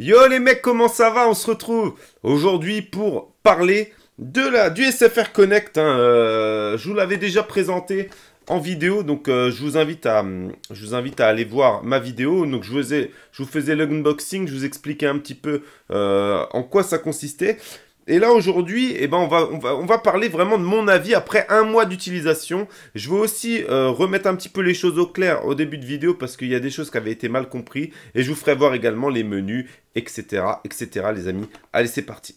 Yo les mecs, comment ça va On se retrouve aujourd'hui pour parler de la, du SFR Connect. Hein. Euh, je vous l'avais déjà présenté en vidéo, donc euh, je, vous invite à, je vous invite à aller voir ma vidéo. Donc je, vous faisais l'unboxing, je vous expliquais un petit peu euh, en quoi ça consistait. Et là aujourd'hui, eh ben, on, va, on, va, parler vraiment de mon avis après un mois d'utilisation. Je veux aussi euh, remettre un petit peu les choses au clair au début de vidéo parce qu'il y a des choses qui avaient été mal comprises. Et je vous ferai voir également les menus, etc. etc. les amis. Allez, c'est parti.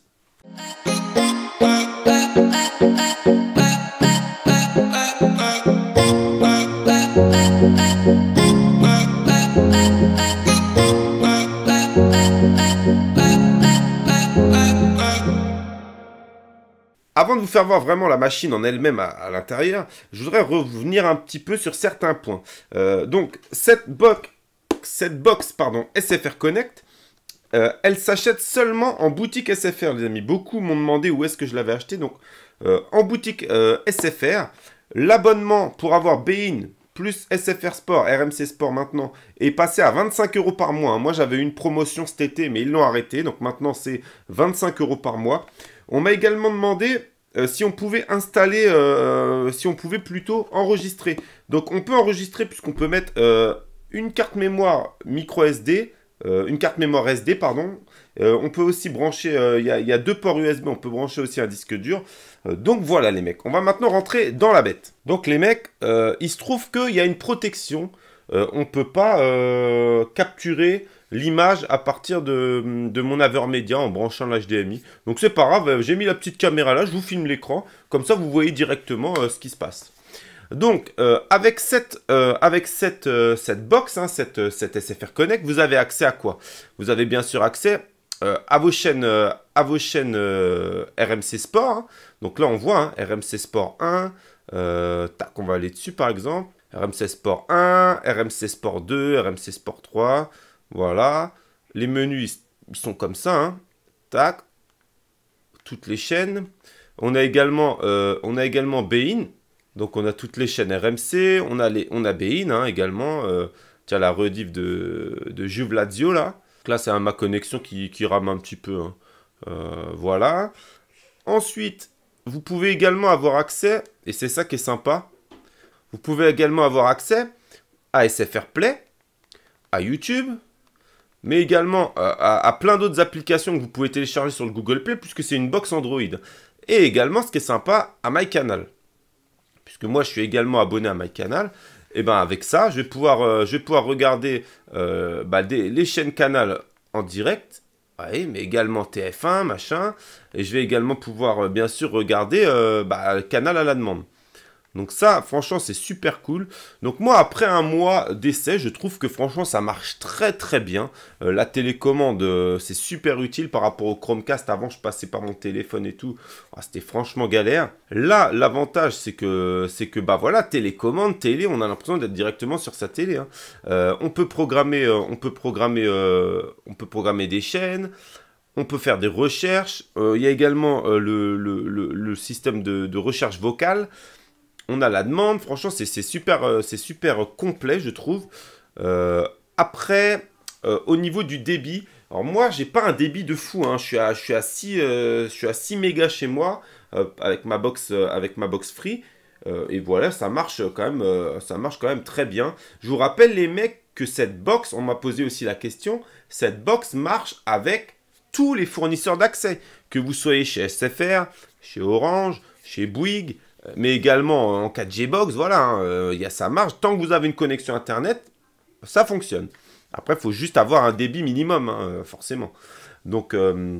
Avant de vous faire voir vraiment la machine en elle-même à, l'intérieur, je voudrais revenir un petit peu sur certains points. Euh, donc, cette box, cette pardon, SFR Connect, euh, elle s'achète seulement en boutique SFR, les amis. Beaucoup m'ont demandé où est-ce que je l'avais acheté. Donc, euh, en boutique SFR, l'abonnement pour avoir Bein plus SFR Sport, RMC Sport maintenant, est passé à 25 euros par mois. Moi, j'avais une promotion cet été, mais ils l'ont arrêté. Donc maintenant, c'est 25 euros par mois. On m'a également demandé euh, si on pouvait installer, euh, si on pouvait plutôt enregistrer. Donc on peut enregistrer puisqu'on peut mettre euh, une carte mémoire micro SD euh, une carte mémoire SD, pardon. Euh, on peut aussi brancher, euh, il y, a deux ports USB, on peut brancher aussi un disque dur. donc voilà les mecs, on va maintenant rentrer dans la bête. Donc les mecs, il se trouve qu'il y a une protection. on ne peut pas capturer l'image à partir de, mon aveur média en branchant l'HDMI. Donc c'est pas grave, j'ai mis la petite caméra là, je vous filme l'écran. Comme ça vous voyez directement ce qui se passe. Donc, euh, avec cette, euh, avec cette, euh, cette box, hein, cette, SFR Connect, vous avez accès à quoi Vous avez bien sûr accès à vos chaînes, à vos chaînes RMC Sport. Hein. Donc là, on voit hein, RMC Sport 1. tac, on va aller dessus, par exemple. RMC Sport 1, RMC Sport 2, RMC Sport 3. Voilà. Les menus, ils, sont comme ça. Tac. Toutes les chaînes. On a également, on a également Bein. Donc on a toutes les chaînes RMC, on a, les, on Bein hein, également, euh, Tiens, la rediff de, de Juve Lazio là. là c'est ma connexion qui, rame un petit peu. Hein. Euh, voilà. Ensuite, vous pouvez également avoir accès, et c'est ça qui est sympa, vous pouvez également avoir accès à SFR Play, à YouTube, mais également euh, à, à plein d'autres applications que vous pouvez télécharger sur le Google Play puisque c'est une box Android. Et également, ce qui est sympa, à MyCanal puisque moi je suis également abonné à ma canal. et eh ben avec ça, je vais pouvoir, euh, je vais pouvoir regarder euh, bah, les chaînes Canal en direct, mais également TF1, machin, et je vais également pouvoir, euh, bien sûr, regarder bah, Canal à la demande. Donc ça, franchement, c'est super cool. Donc moi, après un mois d'essai, je trouve que franchement, ça marche très très bien. Euh, la télécommande, euh, c'est super utile par rapport au Chromecast. Avant, je passais par mon téléphone et tout. Ah, c'était franchement galère. Là, l'avantage, c'est que, c'est que, bah voilà, télécommande, télé, on a l'impression d'être directement sur sa télé. Hein. Euh, on peut programmer, on peut programmer, on peut programmer des chaînes. On peut faire des recherches. Il y a également le, système de recherche vocale on a la demande. Franchement, c'est super, euh, c'est super complet, je trouve. Euh, après, euh, au niveau du débit, alors moi, j'ai pas un débit de fou. Hein. Je, suis à, 6, mégas chez moi avec ma box, avec ma box free. et voilà, ça marche quand même, ça marche quand même très bien. Je vous rappelle les mecs que cette box, on m'a posé aussi la question, cette box marche avec tous les fournisseurs d'accès, que vous soyez chez SFR, chez Orange, chez Bouygues, mais également en 4G box, voilà, hein, euh, il y a marge. Tant que vous avez une connexion internet, ça fonctionne. Après, il faut juste avoir un débit minimum, hein, euh, forcément. Donc, euh,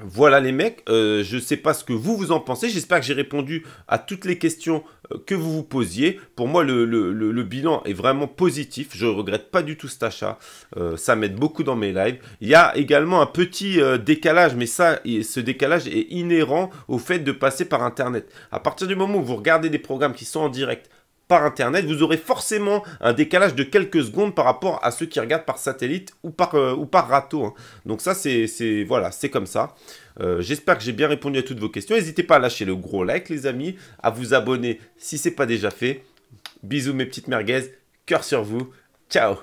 voilà les mecs, euh, je ne sais pas ce que vous vous en pensez, j'espère que j'ai répondu à toutes les questions euh, que vous vous posiez. Pour moi, le, bilan est vraiment positif, je ne regrette pas du tout cet achat, euh, ça m'aide beaucoup dans mes lives. Il y a également un petit décalage, mais ça, ce décalage est inhérent au fait de passer par Internet. À partir du moment où vous regardez des programmes qui sont en direct, Internet, vous aurez forcément un décalage de quelques secondes par rapport à ceux qui regardent par satellite ou par, euh, ou par râteau. Hein. Donc ça, c'est voilà, c'est comme ça. Euh, j'espère que j'ai bien répondu à toutes vos questions. N'hésitez pas à lâcher le gros like, les amis, à vous abonner si c'est pas déjà fait. Bisous mes petites merguez, cœur sur vous, ciao